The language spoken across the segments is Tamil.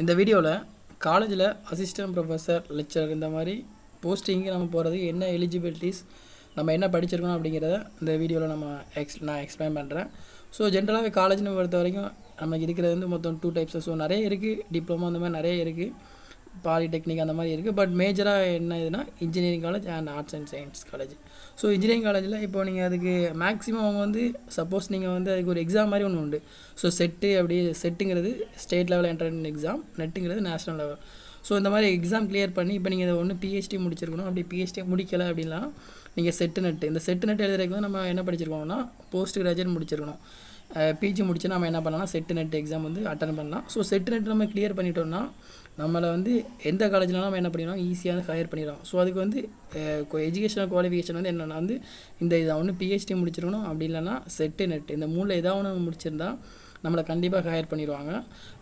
இந்த வீடியோவில் காலேஜில் அசிஸ்டன்ட் ப்ரொஃபஸர் லெக்சரர் இந்த மாதிரி போஸ்டிங்கு நம்ம போகிறதுக்கு என்ன எலிஜிபிலிட்டிஸ் நம்ம என்ன படிச்சிருக்கணும் அப்படிங்கிறத இந்த வீடியோவில் நம்ம எக்ஸ் நான் எக்ஸ்பிளைன் பண்ணுறேன் ஸோ ஜென்ரலாகவே காலேஜ்னு பொறுத்த வரைக்கும் நமக்கு இருக்கிறது வந்து மொத்தம் டூ டைப்ஸ் ஸோ நிறைய இருக்குது டிப்ளமோ அந்த மாதிரி நிறைய இருக்குது பாலிடெக்னிக் அந்த மாதிரி இருக்குது பட் மேஜராக என்ன இதுனா engineering college and arts and science college so engineering காலேஜில் இப்போ நீங்கள் அதுக்கு மேக்ஸிமம் அவங்க வந்து சப்போஸ் நீங்கள் வந்து அதுக்கு ஒரு எக்ஸாம் மாதிரி ஒன்று உண்டு ஸோ செட்டு அப்படி செட்டுங்கிறது ஸ்டேட் லெவல் என்ட்ரன் எக்ஸாம் நெட்டுங்கிறது நேஷனல் லெவல் ஸோ இந்த மாதிரி எக்ஸாம் கிளியர் பண்ணி இப்போ நீங்கள் இதை ஒன்று பிஹெச்டி முடிச்சிருக்கணும் அப்படி பிஹெச்டி முடிக்கலை அப்படின்னா நீங்கள் செட்டு நெட்டு இந்த செட்டு நெட்டு எழுதுறதுக்கு வந்து நம்ம என்ன படிச்சிருக்கோம்னா போஸ்ட் கிராஜுவேட் முடிச்சிருக்கணும் பிஜி முடிச்சு நம்ம என்ன பண்ணலாம் செட்டு நெட் எக்ஸாம் வந்து அட்டன் பண்ணலாம் ஸோ செட்டு நெட் நம்ம கிளியர் பண்ணிட்டோம்னா நம்மளை வந்து எந்த காலேஜ்லாம் நம்ம என்ன பண்ணிடலாம் ஈஸியாக வந்து ஹையர் பண்ணிடலாம் ஸோ அதுக்கு வந்து எஜுகேஷனல் குவாலிஃபிகேஷன் வந்து என்னென்னா வந்து இந்த இதை ஒன்று பிஹெச்டி முடிச்சிருக்கணும் அப்படி இல்லைன்னா செட்டு நெட் இந்த மூணில் ஏதாவது ஒன்று முடிச்சிருந்தால் நம்மளை கண்டிப்பாக ஹையர் பண்ணிடுவாங்க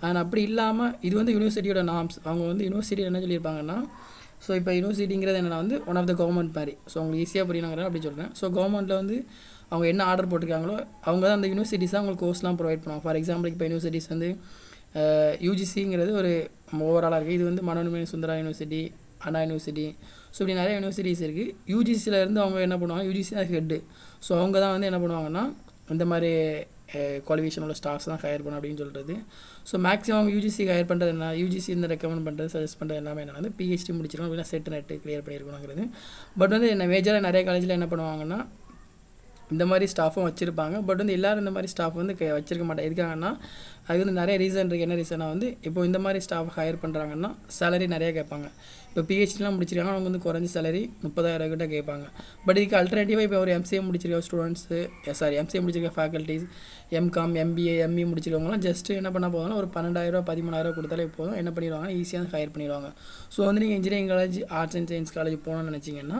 அண்ட் அப்படி இல்லாமல் இது வந்து யூனிவர்சிட்டியோட நாம்ஸ் அவங்க வந்து யூனிவர்சிட்டியில் என்ன சொல்லியிருப்பாங்கன்னா ஸோ இப்போ யூனிவர்சிட்டிங்கிறது என்னென்னா வந்து ஒன் ஆஃப் த கவர்மெண்ட் மாதிரி ஸோ அவங்களுக்கு ஈஸியாக புரியணுங்கிறேன் அப்படி சொல்கிறேன் ஸோ கவர்மெண்ட்டில் வந்து அவங்க என்ன ஆர்டர் போட்டிருக்காங்களோ அவங்க தான் அந்த யூனிவர்சிட்டிஸ் தான் அவங்களுக்கு கோர்ஸ்லாம் ப்ரொவைட் பண்ணுவாங்க ஃபார் எக்ஸாம்பிள் இப்போ யூனிவர்சிட்டிஸ் வந்து யூஜிசிங்கிறது ஒரு ஓவராலாக இருக்குது இது வந்து Manonmani Sundara university Anna university so இப்படி நிறைய யூனிவர்சிட்டிஸ் இருக்குது யூஜிசியில் இருந்து அவங்க என்ன பண்ணுவாங்க யூஜிசி தான் ஹெட்டு ஸோ அவங்க தான் வந்து என்ன பண்ணுவாங்கன்னா இந்த மாதிரி குவாலிஃபிகேஷன் உள்ள ஸ்டாஃப்ஸ் தான் ஹையர் பண்ண அப்படின்னு சொல்கிறது ஸோ மேக்ஸிமம் யூஜிசி ஹையர் பண்ணுறது என்ன யூஜிசி இந்த ரெக்கமெண்ட் பண்ணுறது சஜஸ்ட் பண்ணுறது எல்லாமே என்ன வந்து பிஹெச்டி முடிச்சிருக்கோம் அப்படின்னா செட் நெட்டு கிளியர் பண்ணியிருக்கணுங்கிறது பட் வந்து என்ன மேஜராக நிறைய காலேஜில் என்ன பண்ணுவாங்கன்னா இந்த மாதிரி ஸ்டாஃபும் வச்சுருப்பாங்க பட் வந்து எல்லோரும் இந்த மாதிரி ஸ்டாஃப் வந்து வச்சிருக்க மாட்டாங்க எதுக்காகன்னா அது வந்து நிறைய ரீசன் இருக்குது என்ன ரீசனாக வந்து இப்போ இந்த மாதிரி ஸ்டாஃப் ஹையர் பண்ணுறாங்கன்னா சேலரி நிறையா கேட்பாங்க இப்போ பிஹெச்டிலாம் முடிச்சிருக்காங்க அவங்க வந்து குறைஞ்ச சேலரி முப்பதாயிரம் கிட்ட கேட்பாங்க பட் இதுக்கு அல்டர்னேட்டிவாக இப்போ ஒரு எம்சிஏ முடிச்சிருக்க ஸ்டூடெண்ட்ஸு சாரி எம்சிஏ முடிச்சிருக்க faculties MCom MBA ME e முடிச்சிருக்கவங்களாம் ஜஸ்ட் என்ன பண்ண போதும் ஒரு பன்னெண்டாயிரரூவா பதிமூணாயிரம் கொடுத்தாலே போதும் என்ன பண்ணிடுவாங்க ஈஸியாக ஹையர் பண்ணிடுவாங்க ஸோ வந்து நீங்கள் engineering college arts and science college போகணும்னு நினச்சிங்கன்னா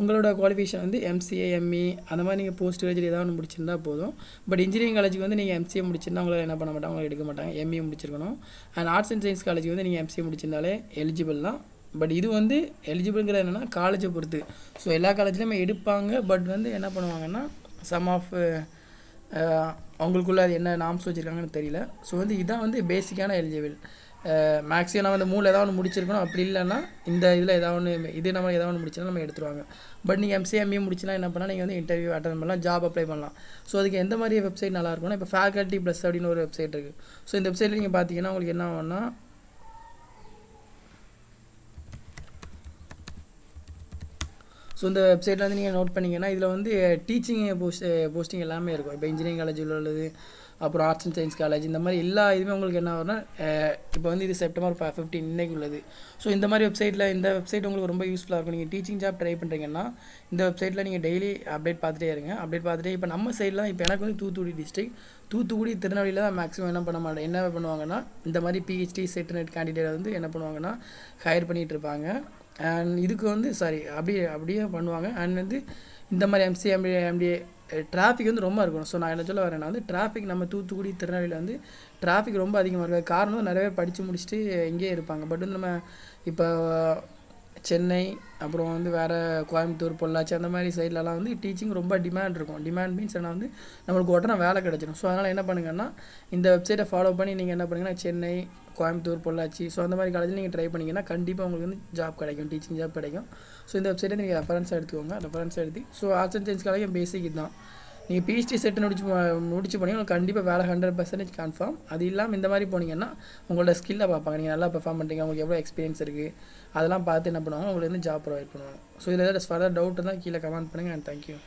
உங்களோட குவாலிஃபிகேஷன் வந்து எம்சிஏ எம்இ e, அந்த மாதிரி நீங்கள் போஸ்ட் கிராஜுவேட் ஏதாவது ஒன்று முடிச்சிருந்தா போதும் பட் இன்ஜினியரிங் காலேஜுக்கு வந்து நீங்கள் எம்சிஏ முடிச்சிருந்தா உங்களை என்ன பண்ண மாட்டாங்க உங்களை எடுக்க மாட்டாங்க எம்இ e முடிச்சிருக்கணும் and arts and science college வந்து நீங்கள் எம்சிஏ முடிச்சிருந்தாலே எலிஜிபிள் தான் பட் இது வந்து எலிஜிபிள்ங்கிறது என்னென்னா காலேஜை பொறுத்து ஸோ எல்லா காலேஜ்லேயுமே எடுப்பாங்க பட் வந்து என்ன பண்ணுவாங்கன்னா சம் ஆஃப் அவங்களுக்குள்ளே அது என்ன நாம்ஸ் வச்சுருக்காங்கன்னு தெரியல ஸோ வந்து இதான் வந்து பேசிக்கான எலிஜிபிள் மேக்ஸிமம் நம்ம வந்து மூணு ஏதாவது ஒன்று முடிச்சிருக்கணும் அப்படி இல்லைன்னா இந்த இதில் ஏதாவது ஒன்று இது நம்ம ஏதாவது ஒன்று முடிச்சுனா நம்ம எடுத்துருவாங்க பட் நீங்கள் எம்சிஎம்ஏ முடிச்சுனா என்ன பண்ணால் நீங்கள் வந்து இன்டர்வியூ அட்டன் பண்ணலாம் ஜாப் அப்ளை பண்ணலாம் ஸோ அதுக்கு எந்த மாதிரி வெப்சைட் நல்லா இருக்கும்னா இப்போ ஃபேக்கல்ட்டி ப்ளஸ் அப்படின்னு ஒரு வெப்சைட் இருக்குது ஸோ இந்த வெப்சைட்டில் நீங்கள் பார்த்தீங்கன்னா உங்களுக்கு என்ன ஆகும்னா ஸோ இந்த வெப்சைட்டில் வந்து நீங்கள் நோட் பண்ணிங்கன்னா இதில் வந்து டீச்சிங் போஸ்ட் போஸ்டிங் எல்லாமே இருக்கும் இப்போ இன்ஜினியரிங் காலேஜில் உள்ளது அப்புறம் ஆர்ட்ஸ் அண்ட் சயின்ஸ் காலேஜ் இந்த மாதிரி எல்லா இதுவுமே உங்களுக்கு என்ன வரும்னா இப்போ வந்து இது செப்டம்பர் ஃபிஃப்டீன் இன்னைக்கு உள்ளது ஸோ இந்த மாதிரி வெப்சைட்டில் இந்த வெப்சைட் உங்களுக்கு ரொம்ப யூஸ்ஃபுல்லாக இருக்கும் நீங்கள் டீச்சிங் ஜாப் ட்ரை பண்ணுறீங்கன்னா இந்த வெப்சைட்டில் நீங்கள் டெய்லி அப்டேட் பார்த்துட்டே இருங்க அப்டேட் பார்த்துட்டே இப்போ நம்ம சைடில் இப்போ எனக்கு வந்து தூத்துக்குடி டிஸ்ட்ரிக் தூத்துக்குடி திருநெல்வேலியில் தான் மேக்ஸிமம் என்ன பண்ண மாட்டேன் என்ன பண்ணுவாங்கன்னா இந்த மாதிரி பிஹெச்டி நெட் கேண்டிடேட் வந்து என்ன பண்ணுவாங்கன்னா ஹையர் பண்ணிகிட்டு இருப்பாங்க அண்ட் இதுக்கு வந்து சாரி அப்படியே அப்படியே பண்ணுவாங்க அண்ட் வந்து இந்த மாதிரி எம்சி எம்டி எம்டிஏ டிராஃபிக் வந்து ரொம்ப இருக்கணும் ஸோ நான் என்ன சொல்ல வரேன்னா வந்து டிராஃபிக் நம்ம தூத்துக்குடி திருநெல்வேலியில் வந்து டிராஃபிக் ரொம்ப அதிகமாக இருக்குது காரணம் நிறைய படித்து முடிச்சுட்டு இங்கேயே இருப்பாங்க பட் வந்து நம்ம இப்போ சென்னை அப்புறம் வந்து வேறு கோயம்புத்தூர் பொள்ளாச்சி அந்த மாதிரி சைட்லலாம் வந்து டீச்சிங் ரொம்ப டிமாண்ட் இருக்கும் டிமாண்ட் மீன்ஸ் என்ன வந்து நம்மளுக்கு உடனே வேலை கிடைச்சிடும் ஸோ அதனால் என்ன பண்ணுங்கன்னா இந்த வெப்சைட்டை ஃபாலோ பண்ணி நீங்கள் என்ன பண்ணுங்கன்னா சென்னை கோயம்புத்தூர் பொள்ளாச்சி ஸோ அந்த மாதிரி காலேஜில் நீங்கள் ட்ரை பண்ணிங்கன்னா கண்டிப்பாக உங்களுக்கு வந்து ஜாப் கிடைக்கும் டீச்சிங் ஜாப் கிடைக்கும் ஸோ இந்த வெப்சைட்டை நீங்கள் ரெஃபரன்ஸாக எடுத்துக்கோங்க ரெஃபரன்ஸ் எடுத்து ஸோ ஆர்ட்ஸ் அண்ட் சயின்ஸ் காலேஜும் பேசிக் தான் நீங்கள் பிஹெச்டி செட்டு முடிச்சு முடிச்சு போனீங்கன்னா கண்டிப்பாக வேலை ஹண்ட்ரட் பர்சன்டேஜ் கன்ஃபார்ம் அது இல்லாமல் இந்த மாதிரி போனீங்கன்னா உங்களோட ஸ்கில்லை பார்ப்பாங்க நீங்கள் நல்லா பெர்ஃபார்ம் பண்ணுறீங்க உங்களுக்கு எவ்வளோ எக்ஸ்பீரியன்ஸ் இருக்குது அதெல்லாம் பார்த்து என்ன பண்ணுவாங்க உங்களுக்கு வந்து ஜாப் ப்ரொவைட் பண்ணுவாங்க ஸோ இதில் ஏதாவது ஃபர்தர் டவுட் இருந்தால் கீழே கமெண்ட் பண்ணுங்கள் அண்ட் தேங்க்யூ